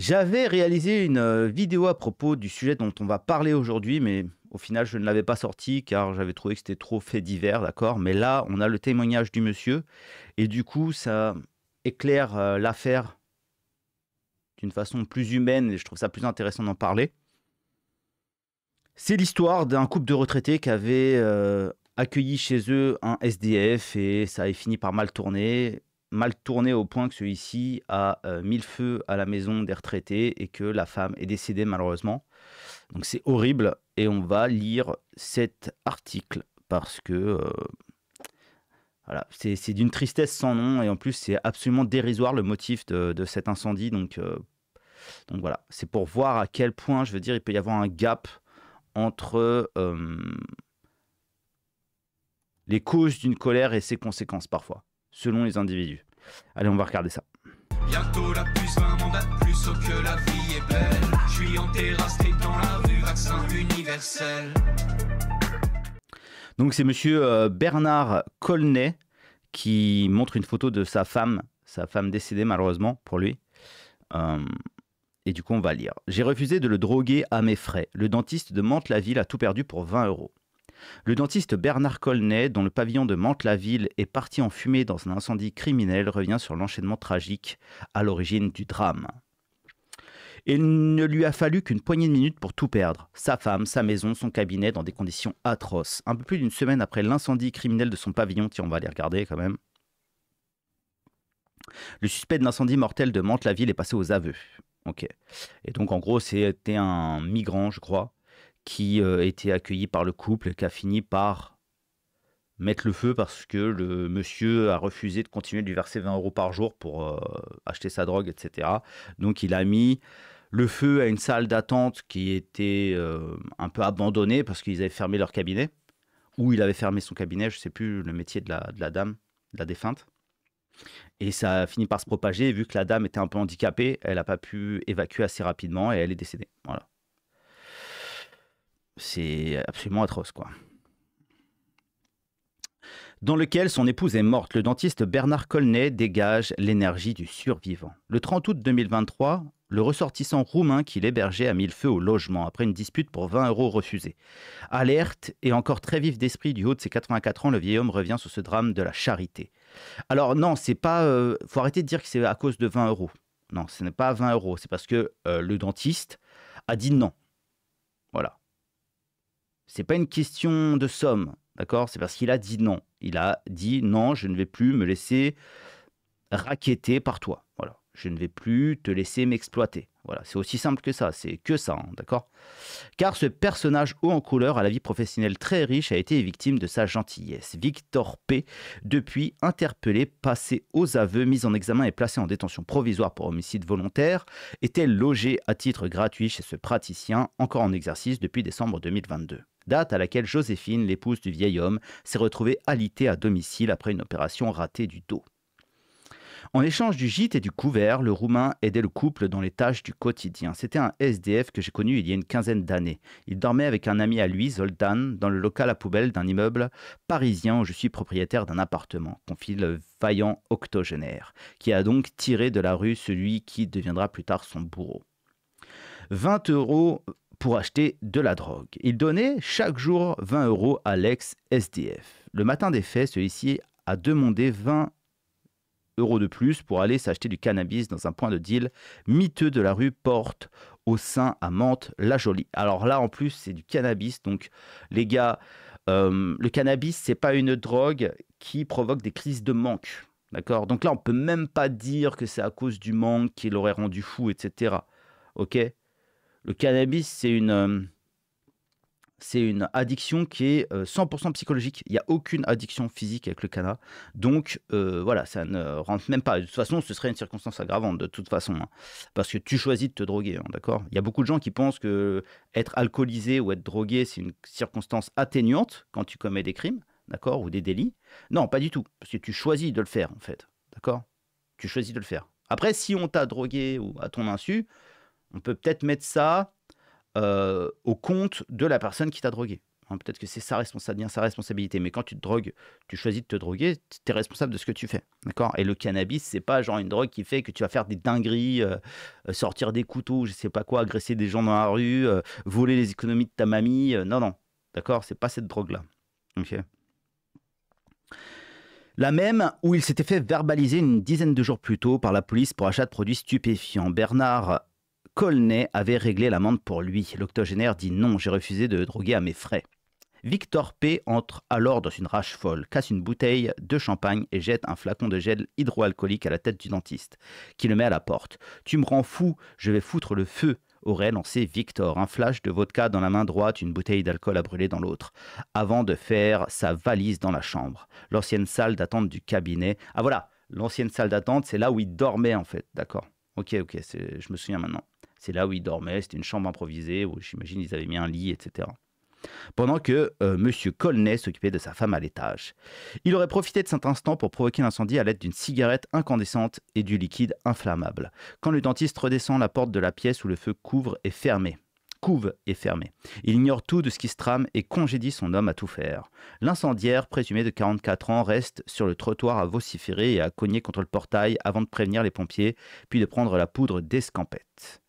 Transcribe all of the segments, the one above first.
J'avais réalisé une euh, vidéo à propos du sujet dont on va parler aujourd'hui, mais au final, je ne l'avais pas sorti car j'avais trouvé que c'était trop fait divers, d'accord Mais là, on a le témoignage du monsieur et du coup, ça éclaire euh, l'affaire d'une façon plus humaine et je trouve ça plus intéressant d'en parler. C'est l'histoire d'un couple de retraités qui avait euh, accueilli chez eux un SDF et ça avait fini par mal tourner mal tourné au point que celui-ci a euh, mis le feu à la maison des retraités et que la femme est décédée malheureusement. Donc c'est horrible et on va lire cet article parce que euh, voilà, c'est d'une tristesse sans nom et en plus c'est absolument dérisoire le motif de, cet incendie. Donc, euh, donc voilà, c'est pour voir à quel point, je veux dire, il peut y avoir un gap entre les causes d'une colère et ses conséquences parfois, selon les individus. Allez, on va regarder ça. Donc c'est monsieur euh, Bernard Colnet qui montre une photo de sa femme, sa femme décédée malheureusement pour lui. Euh, et du coup, on va lire. J'ai refusé de le droguer à mes frais. Le dentiste de Mantes-la-Ville a tout perdu pour 20 euros. Le dentiste Bernard Colnet, dont le pavillon de Mantes-la-Ville est parti en fumée dans un incendie criminel, revient sur l'enchaînement tragique à l'origine du drame. Il ne lui a fallu qu'une poignée de minutes pour tout perdre. Sa femme, sa maison, son cabinet dans des conditions atroces. Un peu plus d'une semaine après l'incendie criminel de son pavillon, tiens, on va aller regarder quand même. Le suspect de l'incendie mortel de Mantes-la-Ville est passé aux aveux. Ok. Et donc en gros, c'était un migrant, je crois, qui euh, était accueilli par le couple, qui a fini par mettre le feu parce que le monsieur a refusé de continuer de lui verser 20 euros par jour pour euh, acheter sa drogue, etc. Donc il a mis le feu à une salle d'attente qui était euh, un peu abandonnée parce qu'ils avaient fermé leur cabinet, ou il avait fermé son cabinet, je ne sais plus le métier de la, dame, la défunte. Et ça a fini par se propager, vu que la dame était un peu handicapée, elle n'a pas pu évacuer assez rapidement et elle est décédée. Voilà c'est absolument atroce, quoi. Dans lequel son épouse est morte, le dentiste Bernard Colnet dégage l'énergie du survivant. Le 30 août 2023, le ressortissant roumain qu'il hébergeait a mis le feu au logement après une dispute pour 20 euros refusés. Alerte et encore très vif d'esprit du haut de ses 84 ans, le vieil homme revient sur ce drame de la charité. Alors non, c'est pas, euh, faut arrêter de dire que c'est à cause de 20 euros. Non, ce n'est pas 20 euros, c'est parce que euh, le dentiste a dit non c'est pas une question de somme, d'accord C'est parce qu'il a dit non. Il a dit non, je ne vais plus me laisser raqueter par toi. Voilà, je ne vais plus te laisser m'exploiter. Voilà, c'est aussi simple que ça, c'est que ça, hein, d'accord Car ce personnage haut en couleur à la vie professionnelle très riche a été victime de sa gentillesse. Victor P, depuis interpellé, passé aux aveux, mis en examen et placé en détention provisoire pour homicide volontaire, était logé à titre gratuit chez ce praticien, encore en exercice depuis décembre 2022 date à laquelle Joséphine, l'épouse du vieil homme, s'est retrouvée alitée à domicile après une opération ratée du dos. En échange du gîte et du couvert, le Roumain aidait le couple dans les tâches du quotidien. C'était un SDF que j'ai connu il y a une quinzaine d'années. Il dormait avec un ami à lui, Zoltan, dans le local à poubelle d'un immeuble parisien où je suis propriétaire d'un appartement, confie le vaillant octogénaire, qui a donc tiré de la rue celui qui deviendra plus tard son bourreau. 20 euros pour acheter de la drogue. Il donnait chaque jour 20 euros à l'ex-SDF. Le matin des faits, celui-ci a demandé 20 euros de plus pour aller s'acheter du cannabis dans un point de deal miteux de la rue Porte au sein à Mantes-la-Jolie. Alors là, en plus, c'est du cannabis, donc les gars, euh, le cannabis, c'est pas une drogue qui provoque des crises de manque. D'accord Donc là, on peut même pas dire que c'est à cause du manque qu'il aurait rendu fou, etc. Ok le cannabis, c'est une, euh, une addiction qui est 100% euh, psychologique. Il n'y a aucune addiction physique avec le cannabis. Donc, euh, voilà, ça ne rentre même pas. De toute façon, ce serait une circonstance aggravante, de toute façon. Hein. parce que tu choisis de te droguer, hein, d'accord Il y a beaucoup de gens qui pensent que être alcoolisé ou être drogué, c'est une circonstance atténuante quand tu commets des crimes, d'accord Ou des délits. Non, pas du tout. Parce que tu choisis de le faire, en fait, d'accord Tu choisis de le faire. Après, si on t'a drogué ou à ton insu, on peut peut-être mettre ça euh, au compte de la personne qui t'a drogué. Hein, peut-être que c'est sa, responsabilité. Mais quand tu te drogues, tu choisis de te droguer, tu es responsable de ce que tu fais. D'accord Et le cannabis, c'est pas genre une drogue qui fait que tu vas faire des dingueries, euh, euh, sortir des couteaux, je sais pas quoi, agresser des gens dans la rue, voler les économies de ta mamie. non, non. D'accord C'est pas cette drogue-là. la même où il s'était fait verbaliser une dizaine de jours plus tôt par la police pour achat de produits stupéfiants. Bernard Colney avait réglé l'amende pour lui. L'octogénaire dit non, j'ai refusé de droguer à mes frais. Victor P entre alors dans une rage folle, casse une bouteille de champagne et jette un flacon de gel hydroalcoolique à la tête du dentiste, qui le met à la porte. Tu me rends fou, je vais foutre le feu aurait lancé Victor, un flash de vodka dans la main droite, une bouteille d'alcool à brûler dans l'autre, avant de faire sa valise dans la chambre, l'ancienne salle d'attente du cabinet. Ah voilà, l'ancienne salle d'attente, c'est là où il dormait en fait, d'accord Ok, ok, je me souviens maintenant. C'est là où ils dormaient, c'était une chambre improvisée, où j'imagine ils avaient mis un lit, etc. Pendant que euh, M. Colney s'occupait de sa femme à l'étage. Il aurait profité de cet instant pour provoquer l'incendie à l'aide d'une cigarette incandescente et du liquide inflammable. Quand le dentiste redescend la porte de la pièce où le feu couvre et fermé, couve est fermée. Il ignore tout de ce qui se trame et congédie son homme à tout faire. L'incendiaire, présumé de 44 ans, reste sur le trottoir à vociférer et à cogner contre le portail avant de prévenir les pompiers, puis de prendre la poudre d'escampette.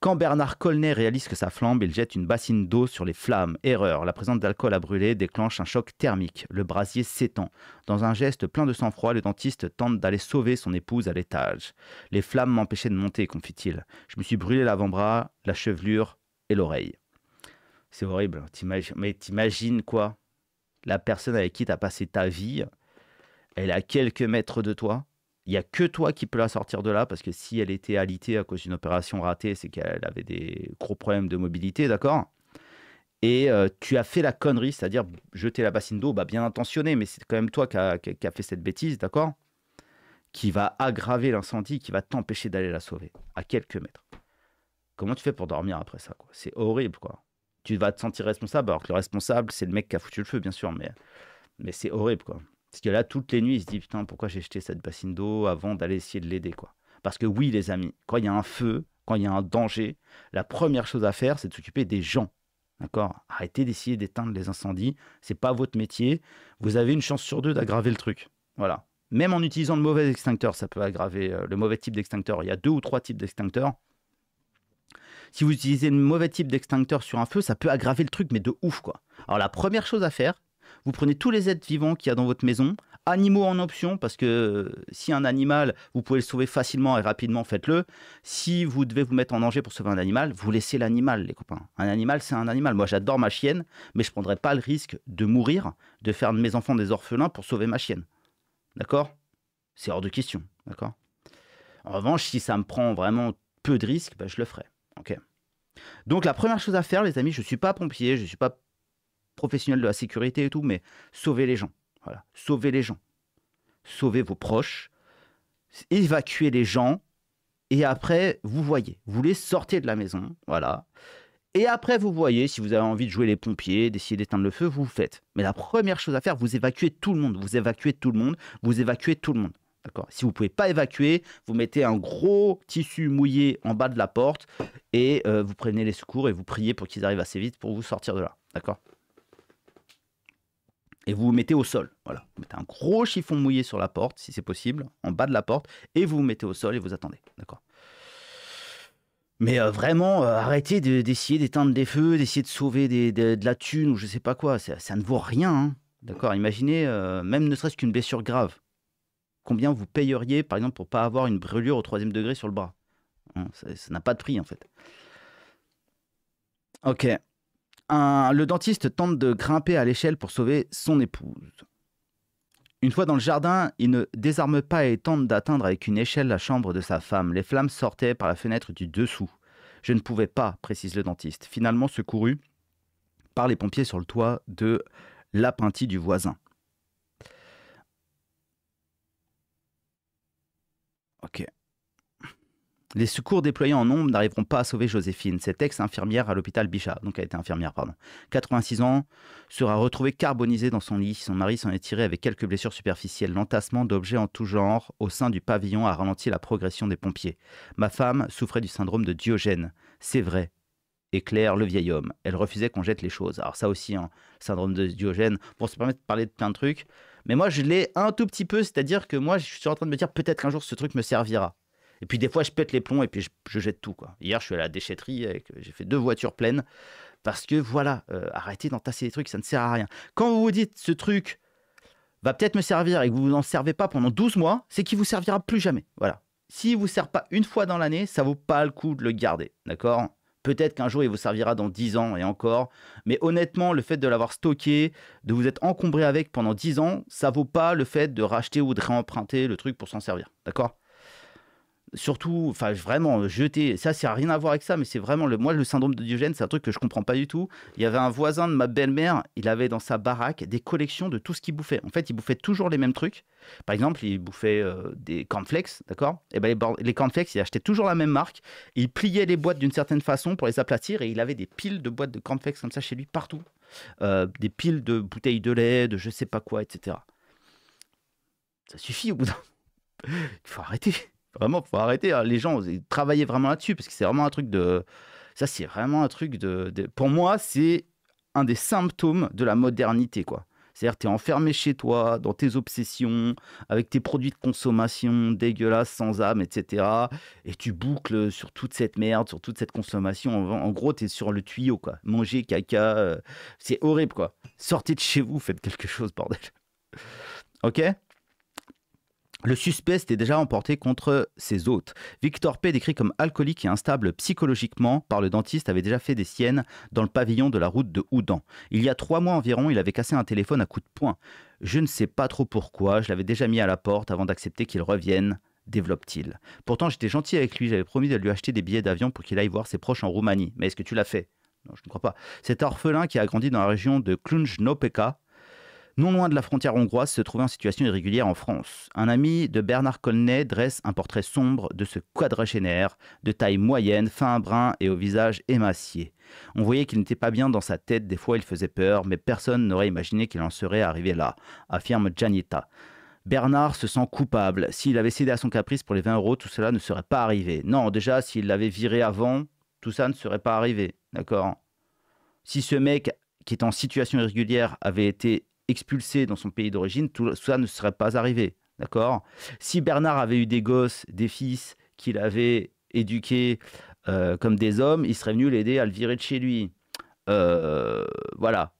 Quand Bernard Colnay réalise que sa flambe, il jette une bassine d'eau sur les flammes. Erreur, la présence d'alcool à brûler déclenche un choc thermique. Le brasier s'étend. Dans un geste plein de sang-froid, le dentiste tente d'aller sauver son épouse à l'étage. Les flammes m'empêchaient de monter, confie il Je me suis brûlé l'avant-bras, la chevelure et l'oreille. C'est horrible. Mais t'imagines quoi La personne avec qui t'as passé ta vie, elle est à quelques mètres de toi il n'y a que toi qui peux la sortir de là, parce que si elle était alitée à cause d'une opération ratée, c'est qu'elle avait des gros problèmes de mobilité, d'accord Et euh, tu as fait la connerie, c'est-à-dire jeter la bassine d'eau, bah, bien intentionné, mais c'est quand même toi qui as a fait cette bêtise, d'accord Qui va aggraver l'incendie, qui va t'empêcher d'aller la sauver, à quelques mètres. Comment tu fais pour dormir après ça C'est horrible, quoi. Tu vas te sentir responsable, alors que le responsable, c'est le mec qui a foutu le feu, bien sûr, mais, mais c'est horrible, quoi. Parce que là, toutes les nuits, il se dit Putain, pourquoi j'ai jeté cette bassine d'eau avant d'aller essayer de l'aider quoi. Parce que oui, les amis, quand il y a un feu, quand il y a un danger, la première chose à faire, c'est de s'occuper des gens. D'accord Arrêtez d'essayer d'éteindre les incendies. C'est pas votre métier. Vous avez une chance sur deux d'aggraver le truc. Voilà. Même en utilisant le mauvais extincteur, ça peut aggraver euh, le mauvais type d'extincteur. Il y a deux ou trois types d'extincteurs. Si vous utilisez le mauvais type d'extincteur sur un feu, ça peut aggraver le truc, mais de ouf quoi. Alors la première chose à faire, vous prenez tous les êtres vivants qu'il y a dans votre maison, animaux en option, parce que euh, si un animal, vous pouvez le sauver facilement et rapidement, faites-le. Si vous devez vous mettre en danger pour sauver un animal, vous laissez l'animal, les copains. Un animal, c'est un animal. Moi, j'adore ma chienne, mais je ne prendrais pas le risque de mourir, de faire de mes enfants des orphelins pour sauver ma chienne. D'accord C'est hors de question. D'accord En revanche, si ça me prend vraiment peu de risques, ben, je le ferai. Ok donc la première chose à faire, les amis, je ne suis pas pompier, je ne suis pas professionnels de la sécurité et tout, mais sauvez les gens. Voilà, sauvez les gens. Sauvez vos proches, évacuez les gens, et après, vous voyez. Vous les sortez de la maison, voilà. Et après, vous voyez, si vous avez envie de jouer les pompiers, d'essayer d'éteindre le feu, vous le faites. Mais la première chose à faire, vous évacuez tout le monde. Vous évacuez tout le monde, vous évacuez tout le monde. D'accord Si vous ne pouvez pas évacuer, vous mettez un gros tissu mouillé en bas de la porte et euh, vous prenez les secours et vous priez pour qu'ils arrivent assez vite pour vous sortir de là. D'accord et vous vous mettez au sol. Voilà. Vous mettez un gros chiffon mouillé sur la porte, si c'est possible, en bas de la porte, et vous vous mettez au sol et vous attendez. D'accord mais euh, vraiment, euh, arrêtez d'essayer d'éteindre des feux, d'essayer de sauver de, la thune ou je sais pas quoi. Ça, ne vaut rien. Hein. D'accord Imaginez, euh, même ne serait-ce qu'une blessure grave. Combien vous payeriez, par exemple, pour pas avoir une brûlure au troisième degré sur le bras hein, Ça n'a pas de prix, en fait. Ok le dentiste tente de grimper à l'échelle pour sauver son épouse. Une fois dans le jardin, il ne désarme pas et tente d'atteindre avec une échelle la chambre de sa femme. Les flammes sortaient par la fenêtre du dessous. Je ne pouvais pas, précise le dentiste, finalement secouru par les pompiers sur le toit de l'appentis du voisin. Les secours déployés en nombre n'arriveront pas à sauver Joséphine, cette ex-infirmière à l'hôpital Bichat, donc elle était infirmière, pardon. 86 ans, sera retrouvée carbonisée dans son lit. Son mari s'en est tiré avec quelques blessures superficielles. L'entassement d'objets en tout genre au sein du pavillon a ralenti la progression des pompiers. Ma femme souffrait du syndrome de Diogène. C'est vrai, éclaire le vieil homme. Elle refusait qu'on jette les choses. Alors ça aussi, hein, syndrome de Diogène, pour se permettre de parler de plein de trucs. Mais moi, je l'ai un tout petit peu, c'est-à-dire que moi, je suis en train de me dire peut-être qu'un jour ce truc me servira. Et puis des fois, je pète les plombs et puis je, jette tout. Quoi. Hier, je suis à la déchetterie et j'ai fait deux voitures pleines parce que voilà, euh, arrêtez d'entasser des trucs, ça ne sert à rien. Quand vous vous dites ce truc va peut-être me servir et que vous n'en servez pas pendant 12 mois, c'est qu'il vous servira plus jamais. Voilà. S'il vous sert pas une fois dans l'année, ça vaut pas le coup de le garder. D'accord Peut-être qu'un jour il vous servira dans 10 ans et encore, mais honnêtement, le fait de l'avoir stocké, de vous être encombré avec pendant 10 ans, ça vaut pas le fait de racheter ou de réemprunter le truc pour s'en servir. D'accord surtout, enfin vraiment, jeter, ça, ça n'a rien à voir avec ça, mais c'est vraiment, le, moi, le syndrome de Diogène, c'est un truc que je ne comprends pas du tout. Il y avait un voisin de ma belle-mère, il avait dans sa baraque des collections de tout ce qu'il bouffait. En fait, il bouffait toujours les mêmes trucs. Par exemple, il bouffait euh, des cornflakes, d'accord Et eh ben les, les, cornflakes, il achetait toujours la même marque, il pliait les boîtes d'une certaine façon pour les aplatir, et il avait des piles de boîtes de cornflakes comme ça chez lui, partout. Euh, des piles de bouteilles de lait, de je sais pas quoi, etc. Ça suffit au bout d'un... il faut arrêter. Vraiment, faut arrêter. Hein. Les gens, travaillez vraiment là-dessus parce que c'est vraiment un truc de. Ça, c'est vraiment un truc de. Pour moi, c'est un des symptômes de la modernité, quoi. C'est-à-dire, tu es enfermé chez toi, dans tes obsessions, avec tes produits de consommation dégueulasses, sans âme, etc. Et tu boucles sur toute cette merde, sur toute cette consommation. En, gros, tu es sur le tuyau, quoi. Manger, caca, euh, c'est horrible, quoi. Sortez de chez vous, faites quelque chose, bordel. ok le suspect s'était déjà emporté contre ses hôtes. Victor P, décrit comme alcoolique et instable psychologiquement par le dentiste, avait déjà fait des siennes dans le pavillon de la route de Houdan. Il y a trois mois environ, il avait cassé un téléphone à coups de poing. Je ne sais pas trop pourquoi, je l'avais déjà mis à la porte avant d'accepter qu'il revienne développe-t-il. Pourtant, j'étais gentil avec lui, j'avais promis de lui acheter des billets d'avion pour qu'il aille voir ses proches en Roumanie. Mais est-ce que tu l'as fait Non, je ne crois pas. Cet orphelin qui a grandi dans la région de cluj non loin de la frontière hongroise, se trouvait en situation irrégulière en France. Un ami de Bernard Colnay dresse un portrait sombre de ce quadragénaire, de taille moyenne, fin brun et au visage émacié. On voyait qu'il n'était pas bien dans sa tête, des fois il faisait peur, mais personne n'aurait imaginé qu'il en serait arrivé là, affirme Janita. Bernard se sent coupable. S'il avait cédé à son caprice pour les 20 euros, tout cela ne serait pas arrivé. Non, déjà, s'il l'avait viré avant, tout ça ne serait pas arrivé. D'accord Si ce mec qui est en situation irrégulière avait été expulsé dans son pays d'origine, tout ça ne serait pas arrivé. D'accord Si Bernard avait eu des gosses, des fils qu'il avait éduqués euh, comme des hommes, il serait venu l'aider à le virer de chez lui. Euh, voilà.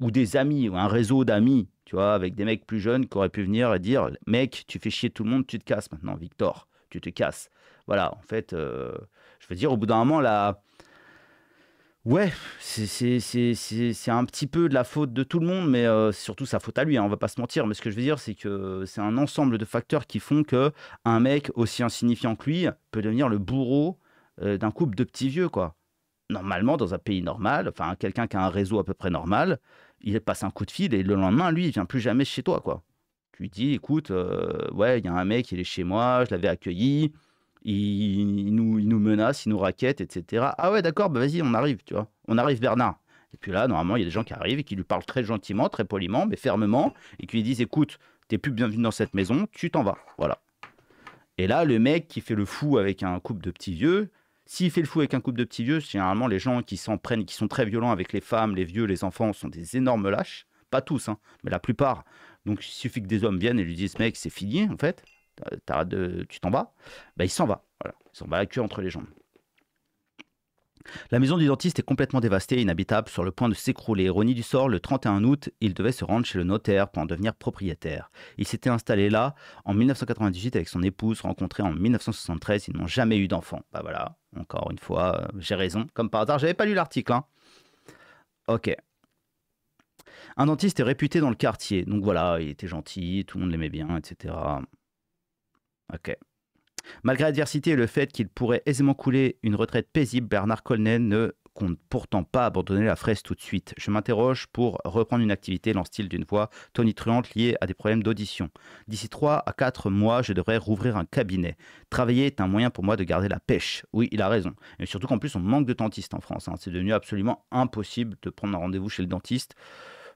Ou des amis, ou un réseau d'amis, tu vois, avec des mecs plus jeunes qui auraient pu venir et dire Mec, tu fais chier tout le monde, tu te casses maintenant, Victor, tu te casses. Voilà, en fait, euh, je veux dire, au bout d'un moment, la, Ouais, c'est un petit peu de la faute de tout le monde, mais euh, c'est surtout sa faute à lui, on hein, on va pas se mentir. Mais ce que je veux dire, c'est que c'est un ensemble de facteurs qui font que un mec aussi insignifiant que lui peut devenir le bourreau euh, d'un couple de petits vieux, quoi. Normalement, dans un pays normal, enfin, quelqu'un qui a un réseau à peu près normal, il passe un coup de fil et le lendemain, lui, il vient plus jamais chez toi, quoi. Tu lui dis, écoute, euh, ouais, il y a un mec, il est chez moi, je l'avais accueilli, il, nous, menace, il nous raquette, etc. Ah ouais, d'accord, bah vas-y, on arrive, tu vois. On arrive, Bernard. Et puis là, normalement, il y a des gens qui arrivent et qui lui parlent très gentiment, très poliment, mais fermement, et qui lui disent écoute, t'es plus bienvenu dans cette maison, tu t'en vas. Voilà. Et là, le mec qui fait le fou avec un couple de petits vieux, s'il fait le fou avec un couple de petits vieux, généralement, les gens qui s'en prennent, qui sont très violents avec les femmes, les vieux, les enfants, sont des énormes lâches. Pas tous, hein, mais la plupart. Donc, il suffit que des hommes viennent et lui disent mec, c'est fini, en fait tu t'en vas, bah, il s'en va. Il s'en va la queue entre les jambes. La maison du dentiste est complètement dévastée, inhabitable, sur le point de s'écrouler. Ironie du sort, le 31 août, il devait se rendre chez le notaire pour en devenir propriétaire. Il s'était installé là en 1998 avec son épouse, rencontrée en 1973. Ils n'ont jamais eu d'enfant. Bah voilà, encore une fois, euh, j'ai raison. Comme par hasard, j'avais pas lu l'article. Hein. Ok. Un dentiste est réputé dans le quartier. Donc voilà, il était gentil, tout le monde l'aimait bien, etc. Ok. Malgré l'adversité et le fait qu'il pourrait aisément couler une retraite paisible, Bernard Colnay ne compte pourtant pas abandonner la fraise tout de suite. Je m'interroge pour reprendre une activité dans le style d'une voix tonitruante liée à des problèmes d'audition. D'ici 3 à 4 mois, je devrais rouvrir un cabinet. Travailler est un moyen pour moi de garder la pêche. Oui, il a raison. Et surtout qu'en plus, on manque de dentistes en France. Hein. C'est devenu absolument impossible de prendre un rendez-vous chez le dentiste.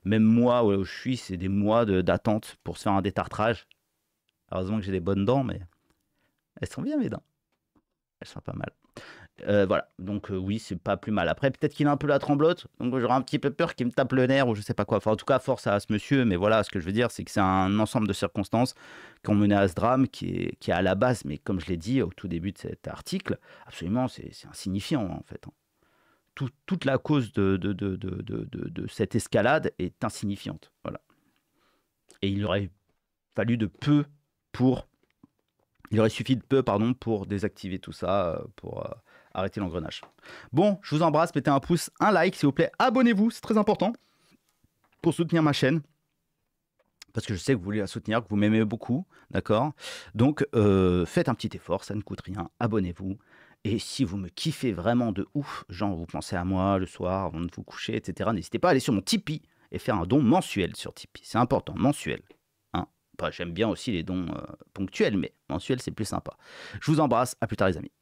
Même moi, où je suis, c'est des mois d'attente pour se faire un détartrage. Heureusement que j'ai des bonnes dents, mais elles sont bien mes dents. Elles sont pas mal. Euh, voilà, donc euh, oui, c'est pas plus mal. Après, peut-être qu'il a un peu la tremblote, donc j'aurais un petit peu peur qu'il me tape le nerf ou je sais pas quoi. Enfin, en tout cas, force à ce monsieur, mais voilà, ce que je veux dire, c'est que c'est un ensemble de circonstances qui ont mené à ce drame qui est, qui à la base, mais comme je l'ai dit au tout début de cet article, absolument, c'est insignifiant en fait. Hein. toute la cause de, de, de, cette escalade est insignifiante. Voilà. Et il aurait fallu de peu pour. Il aurait suffi de peu, pardon, pour désactiver tout ça, euh, pour euh, arrêter l'engrenage. Bon, je vous embrasse, mettez un pouce, un like, s'il vous plaît, abonnez-vous, c'est très important pour soutenir ma chaîne parce que je sais que vous voulez la soutenir, que vous m'aimez beaucoup, d'accord Donc euh, faites un petit effort, ça ne coûte rien, abonnez-vous. Et si vous me kiffez vraiment de ouf, genre vous pensez à moi le soir avant de vous coucher, etc., n'hésitez pas à aller sur mon Tipeee et faire un don mensuel sur Tipeee. C'est important, mensuel. Bah, j'aime bien aussi les dons euh, ponctuels, mais mensuels, c'est plus sympa. Je vous embrasse. À plus tard, les amis.